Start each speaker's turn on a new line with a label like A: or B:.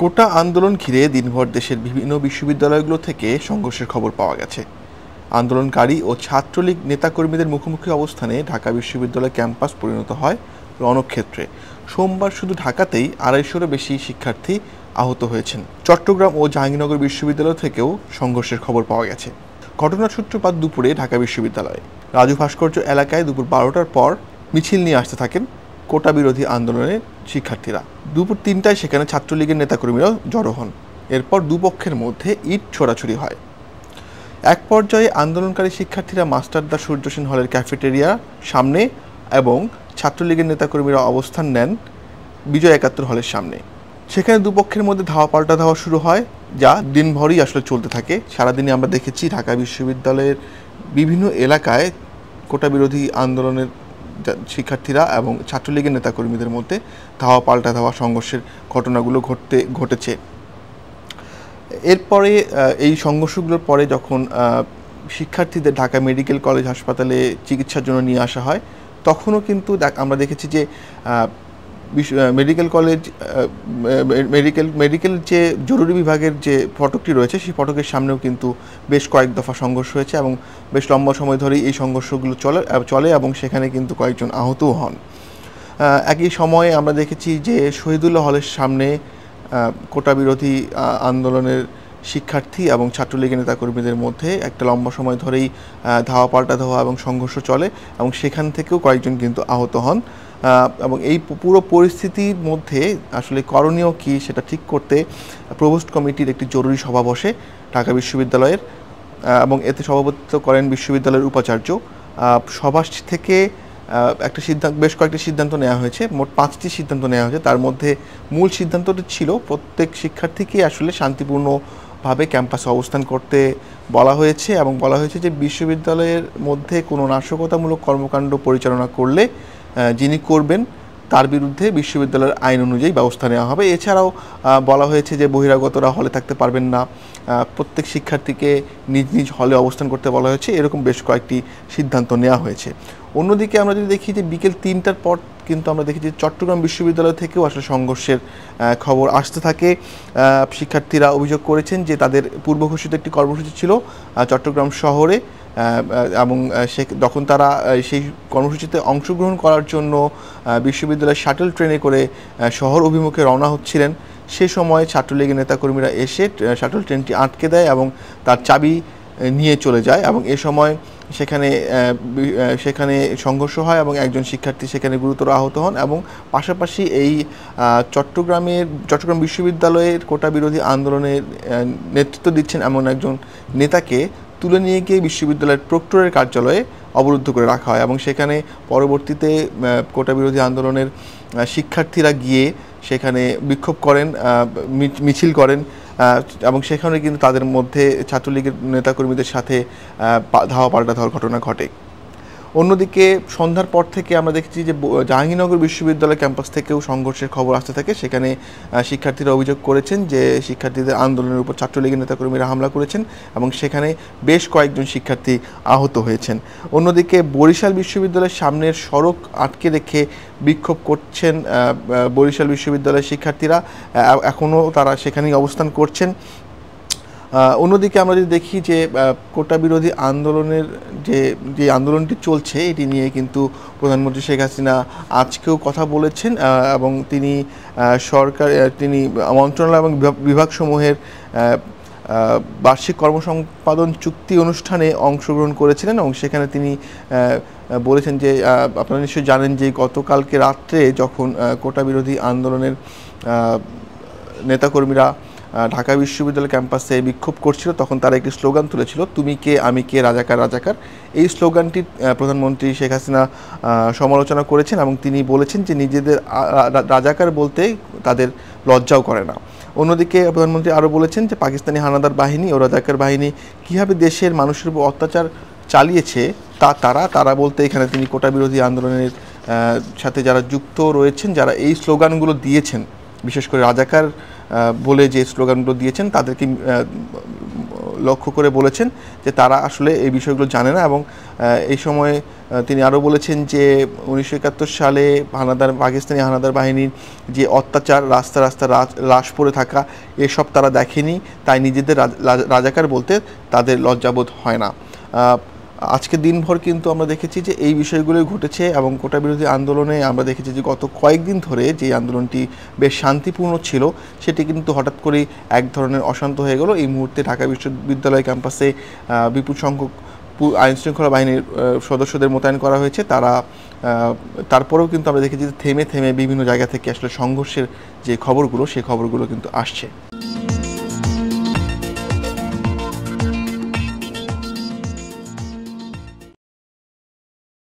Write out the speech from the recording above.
A: কোটা আন্দোলন ঘিরে দিনভর দেশের বিভিন্ন বিশ্ববিদ্যালয়গুলো থেকে সংঘর্ষের খবর পাওয়া গেছে আন্দোলনকারী ও ছাত্রলীগ নেতাকর্মীদের মুখোমুখি অবস্থানে ঢাকা বিশ্ববিদ্যালয় ক্যাম্পাস পরিণত হয় রণক্ষেত্রে সোমবার শুধু ঢাকাতেই আড়াইশোরও বেশি শিক্ষার্থী আহত হয়েছেন চট্টগ্রাম ও জাহাঙ্গীরনগর বিশ্ববিদ্যালয় থেকেও সংঘর্ষের খবর পাওয়া গেছে ঘটনার সূত্রপাত দুপুরে ঢাকা বিশ্ববিদ্যালয়ে রাজু ভাস্কর্য এলাকায় দুপুর বারোটার পর মিছিল নিয়ে আসতে থাকেন কোটা বিরোধী আন্দোলনের শিক্ষার্থীরা দুপুর তিনটায় সেখানে ছাত্রলীগের নেতাকর্মীরাও জড়ো হন এরপর দুপক্ষের মধ্যে ইট ছোড়াছুড়ি হয় এক পর্যায়ে আন্দোলনকারী শিক্ষার্থীরা মাস্টারদা সূর্য সেন হলের ক্যাফেটেরিয়া সামনে এবং ছাত্রলীগের নেতাকর্মীরা অবস্থান নেন বিজয় একাত্তর হলের সামনে সেখানে দুপক্ষের মধ্যে ধাওয়া পাল্টা ধাওয়া শুরু হয় যা দিনভরই আসলে চলতে থাকে সারাদিনে আমরা দেখেছি ঢাকা বিশ্ববিদ্যালয়ের বিভিন্ন এলাকায় কোটা বিরোধী আন্দোলনের শিক্ষার্থীরা এবং ছাত্রলীগের নেতাকর্মীদের মধ্যে ধাওয়া পাল্টা ধাওয়া সংঘর্ষের ঘটনাগুলো ঘটতে ঘটেছে এরপরে এই সংঘর্ষগুলোর পরে যখন শিক্ষার্থীদের ঢাকা মেডিকেল কলেজ হাসপাতালে চিকিৎসার জন্য নিয়ে আসা হয় তখনও কিন্তু আমরা দেখেছি যে মেডিকেল কলেজ মেডিকেল মেডিকেল যে জরুরি বিভাগের যে ফটকটি রয়েছে সেই ফটকের সামনেও কিন্তু বেশ কয়েক দফা সংঘর্ষ হয়েছে এবং বেশ লম্বা সময় ধরেই এই সংঘর্ষগুলো চলে চলে এবং সেখানে কিন্তু কয়েকজন আহতও হন একই সময়ে আমরা দেখেছি যে শহীদুল্লাহ হলের সামনে কোটা বিরোধী আন্দোলনের শিক্ষার্থী এবং ছাত্রলীগের নেতাকর্মীদের মধ্যে একটা লম্বা সময় ধরেই ধাওয়া পাল্টা ধাওয়া এবং সংঘর্ষ চলে এবং সেখান থেকেও কয়েকজন কিন্তু আহত হন এবং এই পুরো পরিস্থিতির মধ্যে আসলে করণীয় কি সেটা ঠিক করতে প্রভোস্ট কমিটির একটি জরুরি সভা বসে ঢাকা বিশ্ববিদ্যালয়ের এবং এতে সভাপতিত্ব করেন বিশ্ববিদ্যালয়ের উপাচার্য সভা থেকে একটা সিদ্ধান্ত বেশ কয়েকটি সিদ্ধান্ত নেওয়া হয়েছে মোট পাঁচটি সিদ্ধান্ত নেওয়া হয়েছে তার মধ্যে মূল সিদ্ধান্তটি ছিল প্রত্যেক শিক্ষার্থীকে আসলে শান্তিপূর্ণভাবে ক্যাম্পাসে অবস্থান করতে বলা হয়েছে এবং বলা হয়েছে যে বিশ্ববিদ্যালয়ের মধ্যে কোনো নাশকতামূলক কর্মকাণ্ড পরিচালনা করলে যিনি করবেন তার বিরুদ্ধে বিশ্ববিদ্যালয়ের আইন অনুযায়ী ব্যবস্থা নেওয়া হবে এছাড়াও বলা হয়েছে যে বহিরাগতরা হলে থাকতে পারবেন না প্রত্যেক শিক্ষার্থীকে নিজ নিজ হলে অবস্থান করতে বলা হয়েছে এরকম বেশ কয়েকটি সিদ্ধান্ত নেওয়া হয়েছে অন্যদিকে আমরা যদি দেখি যে বিকেল তিনটার পর কিন্তু আমরা দেখি যে চট্টগ্রাম বিশ্ববিদ্যালয় থেকেও আসলে সংঘর্ষের খবর আসতে থাকে শিক্ষার্থীরা অভিযোগ করেছেন যে তাদের পূর্ব ঘোষিত একটি কর্মসূচি ছিল চট্টগ্রাম শহরে এবং সে তখন তারা সেই কর্মসূচিতে অংশগ্রহণ করার জন্য বিশ্ববিদ্যালয়ের শাটল ট্রেনে করে শহর অভিমুখে রওনা হচ্ছিলেন সে সময় ছাত্রলীগের নেতাকর্মীরা এসে শাটল ট্রেনটি আটকে দেয় এবং তার চাবি নিয়ে চলে যায় এবং এ সময় সেখানে সেখানে সংঘর্ষ হয় এবং একজন শিক্ষার্থী সেখানে গুরুতর আহত হন এবং পাশাপাশি এই চট্টগ্রামের চট্টগ্রাম বিশ্ববিদ্যালয়ের কোটা বিরোধী আন্দোলনের নেতৃত্ব দিচ্ছেন এমন একজন নেতাকে তুলে নিয়ে গিয়ে বিশ্ববিদ্যালয়ের প্রক্টরের কার্যালয়ে অবরুদ্ধ করে রাখা হয় এবং সেখানে পরবর্তীতে কোটা বিরোধী আন্দোলনের শিক্ষার্থীরা গিয়ে সেখানে বিক্ষোভ করেন মিছিল করেন এবং সেখানে কিন্তু তাদের মধ্যে ছাত্রলীগের নেতাকর্মীদের সাথে ধাওয়া পাল্টা ধাওয়ার ঘটনা ঘটে অন্যদিকে সন্ধ্যার পর থেকে আমরা দেখছি যে জাহাঙ্গীরনগর বিশ্ববিদ্যালয় ক্যাম্পাস থেকেও সংঘর্ষের খবর আসতে থাকে সেখানে শিক্ষার্থীরা অভিযোগ করেছেন যে শিক্ষার্থীদের আন্দোলনের উপর ছাত্রলীগের নেতাকর্মীরা হামলা করেছেন এবং সেখানে বেশ কয়েকজন শিক্ষার্থী আহত হয়েছেন অন্যদিকে বরিশাল বিশ্ববিদ্যালয়ের সামনের সড়ক আটকে রেখে বিক্ষোভ করছেন বরিশাল বিশ্ববিদ্যালয়ের শিক্ষার্থীরা এখনও তারা সেখানেই অবস্থান করছেন অন্যদিকে আমরা যদি দেখি যে কোটা বিরোধী আন্দোলনের যে যে আন্দোলনটি চলছে এটি নিয়ে কিন্তু প্রধানমন্ত্রী শেখ হাসিনা আজকেও কথা বলেছেন এবং তিনি সরকার তিনি মন্ত্রণালয় এবং বিভাগসমূহের বার্ষিক কর্মসম্পাদন চুক্তি অনুষ্ঠানে অংশগ্রহণ করেছিলেন এবং সেখানে তিনি বলেছেন যে আপনারা নিশ্চয়ই জানেন যে গতকালকে রাত্রে যখন কোটা বিরোধী আন্দোলনের নেতাকর্মীরা ঢাকা বিশ্ববিদ্যালয় ক্যাম্পাসে বিক্ষোভ করছিল তখন তারা একটি স্লোগান তুলেছিল তুমি কে আমি কে রাজাকার রাজাকার এই স্লোগানটি প্রধানমন্ত্রী শেখ হাসিনা সমালোচনা করেছেন এবং তিনি বলেছেন যে নিজেদের রাজাকার বলতে তাদের লজ্জাও করে না অন্যদিকে প্রধানমন্ত্রী আরও বলেছেন যে পাকিস্তানি হানাদার বাহিনী ও রাজাকার বাহিনী কীভাবে দেশের মানুষের উপর অত্যাচার চালিয়েছে তা তারা তারা বলতে এখানে তিনি কোটা বিরোধী আন্দোলনের সাথে যারা যুক্ত রয়েছেন যারা এই স্লোগানগুলো দিয়েছেন বিশেষ করে রাজাকার বলে যে স্লোগানগুলো দিয়েছেন তাদেরকে লক্ষ্য করে বলেছেন যে তারা আসলে এই বিষয়গুলো জানে না এবং এই সময়ে তিনি আরও বলেছেন যে উনিশশো একাত্তর সালে হানাদার পাকিস্তানি হানাদার বাহিনীর যে অত্যাচার রাস্তা রাস্তা লাশ পড়ে থাকা এসব তারা দেখেনি তাই নিজেদের রাজাকার বলতে তাদের লজ্জাবোধ হয় না আজকে দিনভর কিন্তু আমরা দেখেছি যে এই বিষয়গুলোই ঘটেছে এবং কোটা বিরোধী আন্দোলনে আমরা দেখেছি যে গত কয়েকদিন ধরে যে আন্দোলনটি বেশ শান্তিপূর্ণ ছিল সেটি কিন্তু হঠাৎ করেই এক ধরনের অশান্ত হয়ে গেল এই মুহূর্তে ঢাকা বিশ্ববিদ্যালয় ক্যাম্পাসে বিপুল সংখ্যক আইন শৃঙ্খলা বাহিনীর সদস্যদের মোতায়েন করা হয়েছে তারা তারপরেও কিন্তু আমরা দেখেছি যে থেমে থেমে বিভিন্ন জায়গা থেকে আসলে সংঘর্ষের যে খবরগুলো সেই খবরগুলো কিন্তু আসছে